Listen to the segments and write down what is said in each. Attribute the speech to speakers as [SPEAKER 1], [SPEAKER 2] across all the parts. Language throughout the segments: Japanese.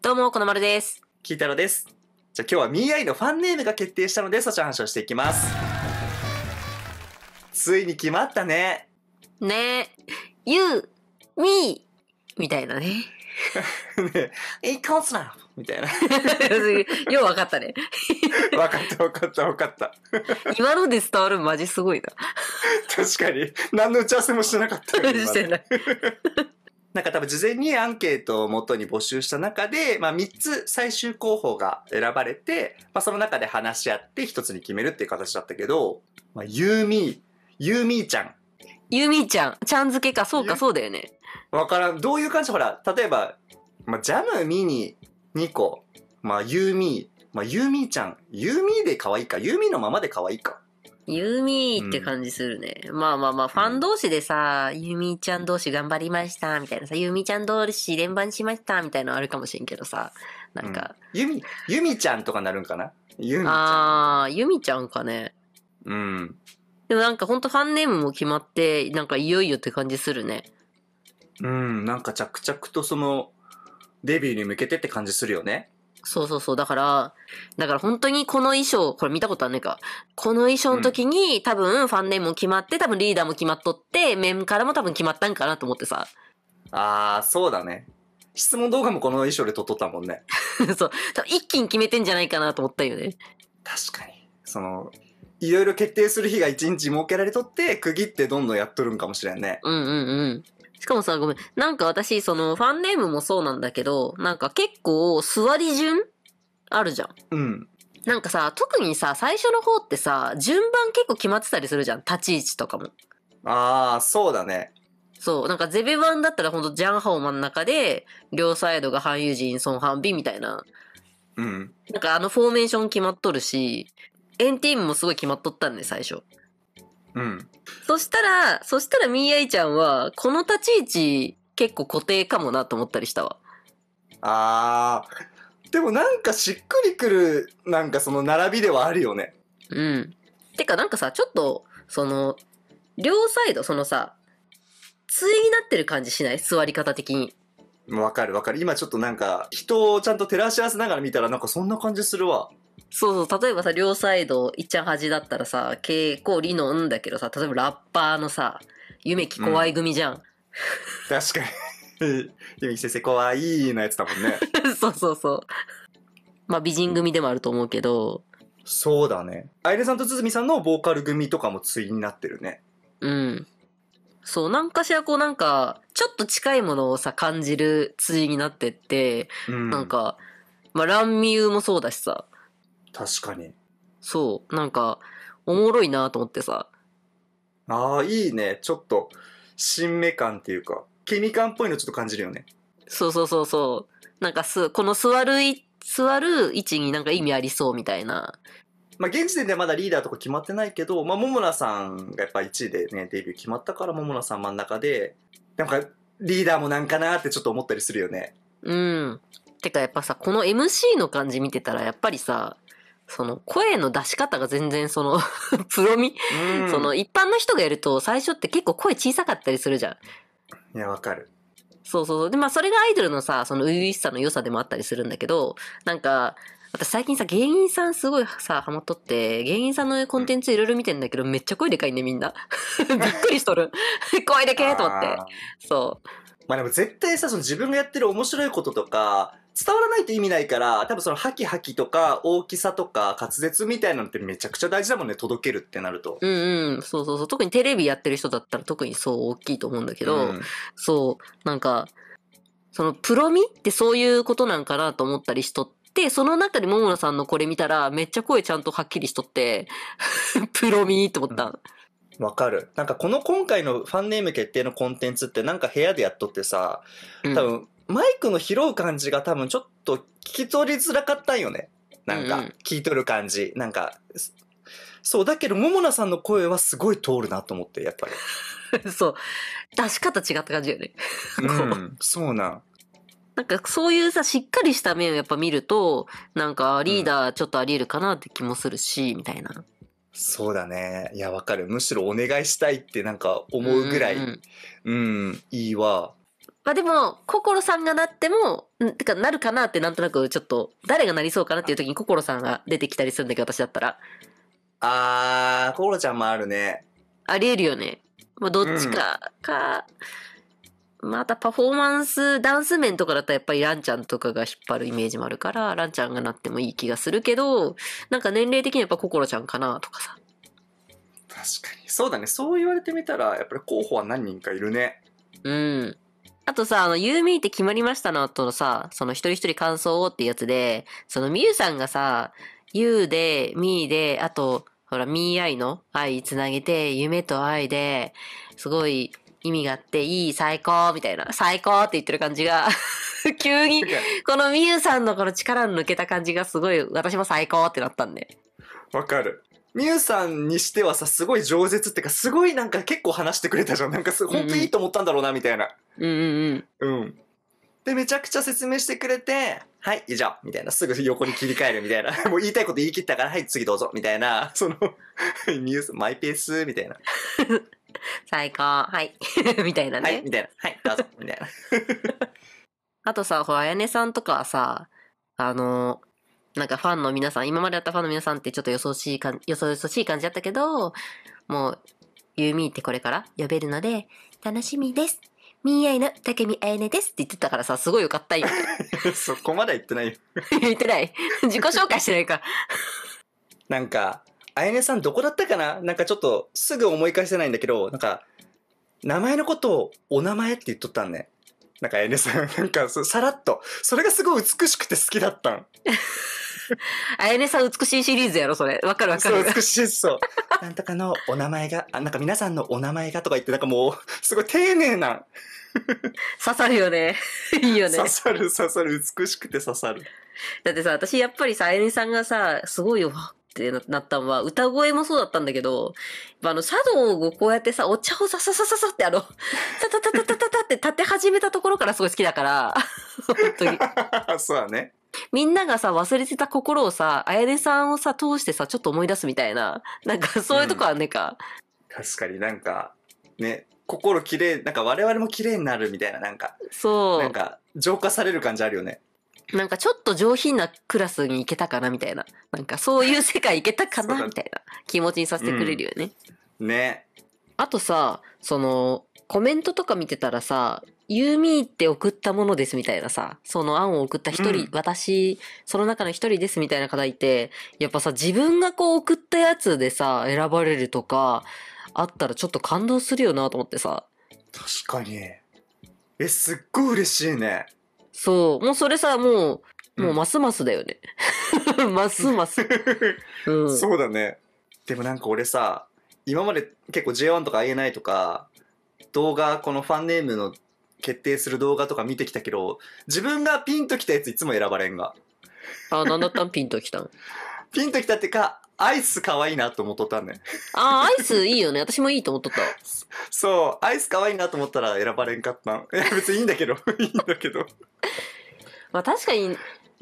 [SPEAKER 1] どうも、このまるです。きいたろです。じゃあ今日はミーアのファンネームが決定したので、そちら話をしていきます。ついに決まった
[SPEAKER 2] ね。ねえ、you, me, みたいなね。ねえ、コンスナみたいな。よ う分かったね。わ かったわかったわかった。今ので伝わるマジすごいな。確かに。
[SPEAKER 1] 何の打ち合わせもしてなかったしてない。なんか多分事前にアンケートをもとに募集した中で、まあ、3つ最終候補が選ばれて、まあ、その中で話し合って1つに決めるっていう形だったけど、まあ、ユーミー、ユーミーちゃん。
[SPEAKER 2] ユーミーちゃん。ちゃん付けか、そうか、そうだよね。
[SPEAKER 1] わからん。どういう感じほら、例えば、まあ、ジャム、ミニ、2個、まあ、ユーミー、まあ、ユーミーちゃん。ユーミーで可愛いか、ユーミーのままで可愛いか。
[SPEAKER 2] ユミって感じするね。うん、まあまあまあ、ファン同士でさ、うん、ユミちゃん同士頑張りました、みたいなさ、ユミちゃん同士連番しました、みたいなのあるかもしれんけどさ、なんか。うん、ユミ、ユミちゃんとかなるんかなユミちゃん。ああ、ユミちゃんかね。うん。でもなんかほんとファンネームも決まって、なんかいよいよって感じするね。
[SPEAKER 1] うん、なんか着々とその、
[SPEAKER 2] デビューに向けてって感じするよね。そうそうそう。だから、だから本当にこの衣装、これ見たことあんねんか。この衣装の時に、うん、多分ファンネームも決まって、多分リーダーも決まっとって、メンからも多分決まったんかなと思ってさ。あー、そうだね。質問動画もこの衣装で撮っとったもんね。そう。多分一気に決めてんじゃないかなと思ったよね。確かに。その、
[SPEAKER 1] いろいろ決定する日が一日設けられとって、区切ってどんどんやっとるんかもしれんね。
[SPEAKER 2] うんうんうん。しかもさ、ごめん。なんか私、その、ファンネームもそうなんだけど、なんか結構、座り順あるじゃん。うん。なんかさ、特にさ、最初の方ってさ、順番結構決まってたりするじゃん。立ち位置とかも。ああ、そうだね。そう。なんかゼベ版だったらほんとジャンハオ真ん中で、両サイドがハン陣ソンハンビみたいな。うん。なんかあのフォーメーション決まっとるし、エンティームもすごい決まっとったんで、最初。うん。そしたら、そしたらみーやいちゃんは、この立ち位置結構固定かもなと思ったりしたわ。あー、でも
[SPEAKER 1] なんかしっくりくる、なんか
[SPEAKER 2] その並びではあるよね。うん。てかなんかさ、ちょっと、その、両サイド、そのさ、対になってる感じしない座り方的に。わかるわかる。今ちょっとなんか、人をちゃんと照らし合わせながら見たら、なんかそんな感じするわ。そうそう、例えばさ、両サイド、いっちゃん端だったらさ、結構理のんだけどさ、例えばラッパーのさ、夢き怖い組じゃん。うん、
[SPEAKER 1] 確かに。夢き先生怖いのやつだもんね。
[SPEAKER 2] そうそうそう。まあ、美人組でもあると思うけど。
[SPEAKER 1] そうだね。アイレさんと堤さんのボーカル組とかも対になってるね。うん。
[SPEAKER 2] そう、なんかしらこうなんか、ちょっと近いものをさ、感じる辻になってって、うん、なんか、まあ、乱ミュもそうだしさ。確かに。そう、なんか、おもろいなと思ってさ。ああ、いい
[SPEAKER 1] ね。ちょっと、新芽感っていうか、ケミンっぽいのちょっと感じるよね。
[SPEAKER 2] そうそうそうそう。なんかす、この座る、座る位置になんか意味ありそうみたいな
[SPEAKER 1] まあ、現時点ではまだリーダーとか決まってないけど、まあ、桃名さんがやっぱ1位でね、デビュー決まったから、桃名さん真ん中で、なんか、リーダーもなんかなってちょっと思ったりするよね。
[SPEAKER 2] うん。てかやっぱさ、この MC の感じ見てたら、やっぱりさ、その声の出し方が全然その プロみ、うん、その一般の人がやると最初って結構声小さかったりするじゃん。いや、わかる。そうそうそう。で、まあそれがアイドルのさ、その初々しさの良さでもあったりするんだけど、なんか、最近さ、芸人さんすごいさ、ハマっとって、芸人さんのコンテンツいろいろ見てんだけど、めっちゃ声でかいね、みんな。びっくりしとる。声でけと思って。
[SPEAKER 1] そう。まあでも絶対さ、その自分がやってる面白いこととか、伝わらないと意味ないから、多分そのハキハキとか大きさとか滑舌みたいなのってめちゃくちゃ大事だもんね、届けるってなると。
[SPEAKER 2] うんうん、そうそうそう。特にテレビやってる人だったら特にそう大きいと思うんだけど、うん、そう、なんか、そのプロミってそういうことなんかなと思ったりしとっで、その中で桃野さんのこれ見たら、めっちゃ声ちゃんとはっきりしとって、プロミーって思った。わかる。なんかこの今
[SPEAKER 1] 回のファンネーム決定のコンテンツってなんか部屋でやっとってさ、多分、マイクの拾う感じが多分ちょっと聞き取りづらかったんよね。なんか、聞いとる感じ。うんうん、なんか、そう、だけど、ももなさんの声はすごい通るなと思って、やっぱ
[SPEAKER 2] り。そう。出し方違った感じよね。
[SPEAKER 1] うん、そうなん。
[SPEAKER 2] なんかそういうさ、しっかりした面をやっぱ見ると、なんかリーダーちょっとあり得るかなって気もするし、うん、みたいな。
[SPEAKER 1] そうだね。いや、わかる。むしろお願いしたいってなんか思うぐらい、うんうん、いいわ。
[SPEAKER 2] まあでも、心さんがなっても、てかなるかなってなんとなくちょっと、誰がなりそうかなっていう時に心さんが出てきたりするんだけど、私だったら。あー、心ちゃんもあるね。ありえるよね。まあどっちか、うん、か、またパフォーマンス、ダンス面とかだったらやっぱりランちゃんとかが引っ張るイメージもあるから、ランちゃんがなってもいい気がするけど、なんか年齢的にやっぱ心ちゃんかなとかさ。
[SPEAKER 1] 確かに。そうだね。そう言われてみたら、やっ
[SPEAKER 2] ぱり候補は何人かいるね。うん。あとさ、あの、ユーミーって決まりましたのとのさ、その一人一人感想をっていうやつで、そのみゆさんがさ、ユーで、ミーで、あと、ほら、ミーアイの愛つなげて、夢と愛で、すごい意味があって、いい、最高、みたいな、最高って言ってる感じが 急に、このみゆさんのこの力抜けた感じがすごい、私も最高ってなったんで。
[SPEAKER 1] わかる。みゆさんにしてはさ、すごい饒舌ってか、すごいなんか結構話してくれたじゃん。なんかす、うんう本当にいいと思ったんだろうな、みたいな。うんうんうん。うん。で、めちゃくちゃ説明してくれて、はい、以上、みたいな。すぐ横に切り替えるみたいな。もう言いたいこと言い切ったから、はい、次どうぞ、みたいな。その、ニュース、マイペース、みたいな。
[SPEAKER 2] 最高、はい、みたいなね。はい、みたいな。はい、どうぞ、みたいな。あとさ、ほら、あやねさんとかはさ、あの、なんかファンの皆さん、今までやったファンの皆さんってちょっとよそしい感じ、よそよしい感じだったけど、もう、ユーミーってこれから呼べるので、楽しみですミーアイの竹見あやねですって言ってたからさ、すごいよかったよ。
[SPEAKER 1] そこまで言ってないよ。
[SPEAKER 2] 言ってない。自己紹介してないか。
[SPEAKER 1] なんか、あやねさんどこだったかななんかちょっとすぐ思い返せないんだけど、なんか、名前のことをお名前って言っとったんね。なんか N さん、なんかさらっ
[SPEAKER 2] と、それがすごい美しくて好きだったん。あやねさん美しいシリーズやろ、それ。わかるわかる。そう、美し
[SPEAKER 1] い、そう。なんとかのお名前が、あ、なんか皆さんのお名前がとか言って、なんかもう、すごい丁寧な。
[SPEAKER 2] 刺さるよね。いいよね。刺さる、刺さる、美しくて刺さる。だってさ、私やっぱりさ、あやねさんがさ、すごい、わ、ってなったのは、歌声もそうだったんだけど、あの、ドウをこうやってさ、お茶をさささささってあの、たたたたたたたって立て始めたところからすごい好きだから、本
[SPEAKER 1] 当に。そうだね。
[SPEAKER 2] みんながさ、忘れてた心をさ、あやねさんをさ、通してさ、ちょっと思い出すみたいな、なんかそういうとこはねか、
[SPEAKER 1] うん、確かになんか、ね、心綺麗、なんか我々も綺麗になるみたいな、なんか、
[SPEAKER 2] そう。なん
[SPEAKER 1] か、浄化される
[SPEAKER 2] 感じあるよね。なんかちょっと上品なクラスに行けたかなみたいな。なんかそういう世界行けたかなみたいな気持ちにさせてくれるよね。うん、ね。あとさ、その、コメントとか見てたらさ、ユーミーって送ったものですみたいなさ、その案を送った一人、うん、私、その中の一人ですみたいな方いて、やっぱさ、自分がこう送ったやつでさ、選ばれるとか、あったらちょっと感動するよなと思ってさ。確かに。え、すっごい嬉しいね。そう。もうそれさ、もう、もうますますだよね。ますます。
[SPEAKER 1] うん、そうだね。でもなんか俺さ、今まで結構 J1 とか INI とか、動画、このファンネームの決定する動画とか見てきたけど、自分がピンときたやついつも選ばれんが。あ、なんだったんピンときたん ピンときたってか、アイス可愛いなと思っとったんね。ああ、アイスいいよね。私もいいと思っとった。そう、アイス可愛いなと思ったら選ばれんかったん。いや、別にいいんだけど。いいんだけど。
[SPEAKER 2] まあ確かに、ユーミ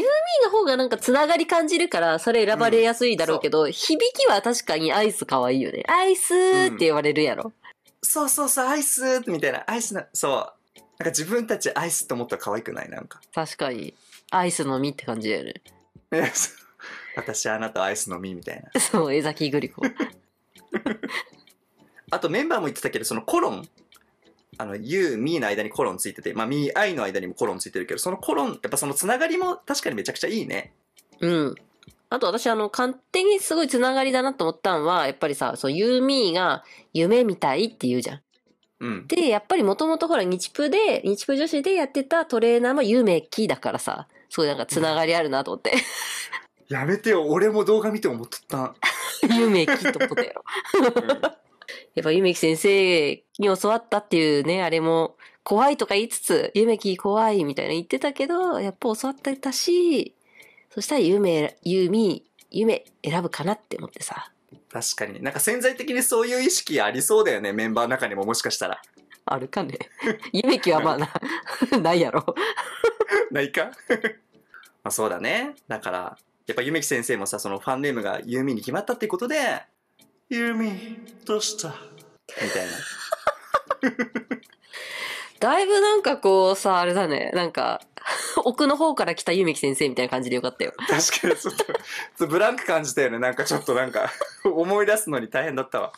[SPEAKER 2] ーの方がなんかつながり感じるから、それ選ばれやすいだろうけど、うん、響きは確かにアイス可愛いよね。アイスって言われるやろ。うん、そう
[SPEAKER 1] そうそう、アイスみたいな。アイスな、そう。なんか自分たちアイスって思ったら可愛くないなんか。
[SPEAKER 2] 確かに。アイスの実って感じだよね。
[SPEAKER 1] 私あなたアイスのみみたいな。
[SPEAKER 2] そう、江崎グリコ。
[SPEAKER 1] あとメンバーも言ってたけど、そのコロン。あの、you, me の間にコロンついてて、まあ、me, I の間にもコロンついてるけど、そのコロン、やっぱそのつながりも確かにめちゃくちゃいいね。
[SPEAKER 2] うん。あと私あの、勝手にすごいつながりだなと思ったんは、やっぱりさ、そう、you, me が夢みたいって言うじゃん。うん、で、やっぱりもともとほら、日プで、日プ女子でやってたトレーナーも夢きだからさ、すごいなんかつながりあるなと思って。
[SPEAKER 1] やめてよ、俺も動画見て思っとっ
[SPEAKER 2] た。夢きってことだよ。やっぱ夢き先生に教わったっていうね、あれも、怖いとか言いつつ、夢き怖いみたいな言ってたけど、やっぱ教わってたし、そしたら夢、ユ夢選ぶかなって思ってさ。
[SPEAKER 1] 確かに。なんか潜在的にそういう意識ありそうだよね、メンバーの中にももしかしたら。あるかね。
[SPEAKER 2] 夢 きはまあな、ないやろ。
[SPEAKER 1] ないか まあそうだね。だから、やっぱ夢木先生もさ、そのファンネームがユーミンに決まったってことで、
[SPEAKER 2] ユーミン、どうした
[SPEAKER 1] みたいな。
[SPEAKER 2] だいぶなんかこうさ、あれだね、なんか、奥の方から来た夢木先生みたいな感じでよかったよ。確か
[SPEAKER 1] にちょっと、ブランク感じたよね。なんかちょっとなんか、思い出すのに大変だったわ。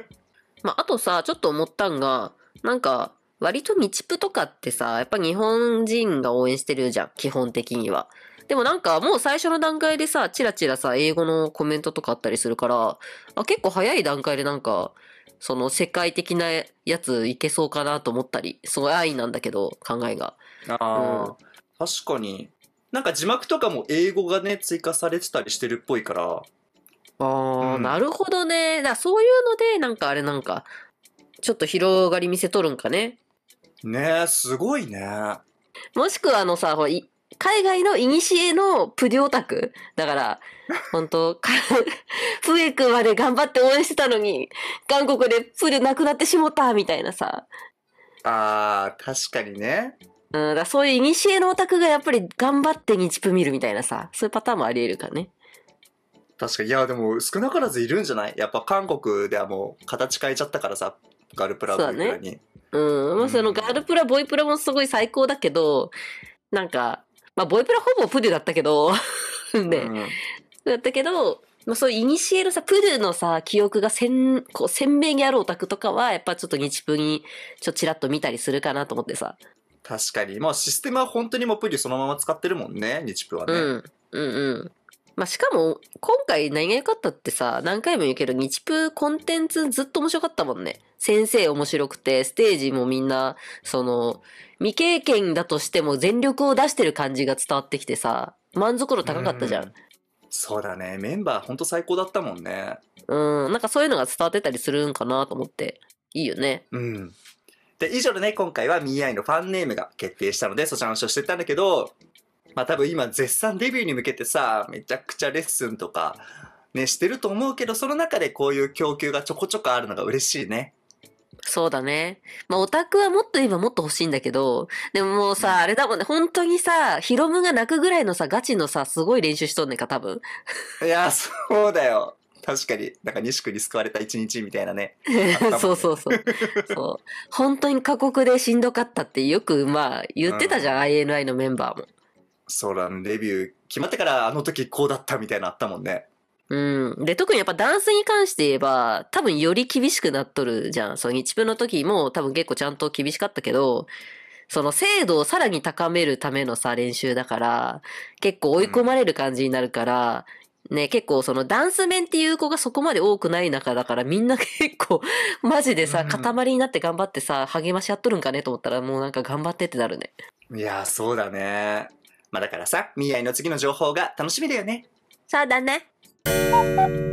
[SPEAKER 1] まあ、あとさ、ちょっと思った
[SPEAKER 2] んが、なんか、割とミチプとかってさ、やっぱ日本人が応援してるじゃん、基本的には。でもなんかもう最初の段階でさ、チラチラさ、英語のコメントとかあったりするから、あ結構早い段階でなんか、その世界的なやついけそうかなと思ったり、すごい安易なんだけど、考えが。ああ、うん、
[SPEAKER 1] 確かに。なんか字幕とかも英語がね、追加されてたりしてるっぽいから。あ
[SPEAKER 2] あ、うん、なるほどね。だそういうので、なんかあれなんか、ちょっと広がり見せとるんかね。ねえ、すごいね。もしくはあのさ、ほら、海外の古のプリオタク。だから、本当 プエ君まで頑張って応援してたのに、韓国でプリなくなってしもた、みたいなさ。あー、確かにね。うん、だそういう古のオタクがやっぱり頑張って日プ見るみたいなさ、そういうパターンもあり得るからね。確かに、い
[SPEAKER 1] や、でも少なからずいるんじゃないやっぱ韓国ではもう形変えちゃったからさ、ガルプラボイプラに。う
[SPEAKER 2] ね、うん、まあ、そのガルプラ、ボイプラもすごい最高だけど、なんか、まあ、ボイプラほぼプデュだったけどね、うん、だったけど、まあ、そういうイニシエのさ、プデュのさ、記憶がせん、こう、鮮明にあるオタクとかは、やっぱちょっと日プに、ちょ、ちらっと見たりするかなと思ってさ。
[SPEAKER 1] 確かに。まあ、システムは本当にもうプデュそのまま使ってるもんね、日プはね。うん。
[SPEAKER 2] うんうん。まあ、しかも、今回何が良かったってさ、何回も言うけど、日プコンテンツずっと面白かったもんね。先生面白くて、ステージもみんな、その、未経験だとしても全力を出してる感じが伝わってきてさ、満足度高かったじゃん。うん、そうだね。メンバーほんと最高だったもんね。うん。なんかそういうのが伝わってたりするんかなと思って。いいよね。う
[SPEAKER 1] ん。で、以上でね、今回は Mi のファンネームが決定したので、そちらの話をしてたんだけど、まあ多分今絶賛デビューに向けてさ、めちゃくちゃレッスンとか、ね、してると思うけど、その中でこういう供給がちょこちょこあるのが嬉しいね。
[SPEAKER 2] そうだね。まあ、オタクはもっと言えばもっと欲しいんだけど、でももうさ、あれだもんね、本当にさ、ヒロムが泣くぐらいのさ、ガチのさ、すごい練習しとんねんか、多分。
[SPEAKER 1] いや、そうだよ。確かに、なんか西区に救われた一日みたいなね。ねそうそうそう。
[SPEAKER 2] そう。本当に過酷でしんどかったってよく、まあ、言ってたじゃん、うん、INI のメンバーも。
[SPEAKER 1] そうだ、ね、レビュー決まってからあの時こうだったみたいなあったもんね。
[SPEAKER 2] うん。で、特にやっぱダンスに関して言えば、多分より厳しくなっとるじゃん。その日分の時も多分結構ちゃんと厳しかったけど、その精度をさらに高めるためのさ、練習だから、結構追い込まれる感じになるから、うん、ね、結構そのダンス面っていう子がそこまで多くない中だからみんな 結構マジでさ、塊になって頑張ってさ、励まし合っとるんかねと思ったらもうなんか頑張ってってなるね。
[SPEAKER 1] いやそうだね。まあだからさ、未来の次の情報が楽しみだよね。
[SPEAKER 2] そうだね。Thank you.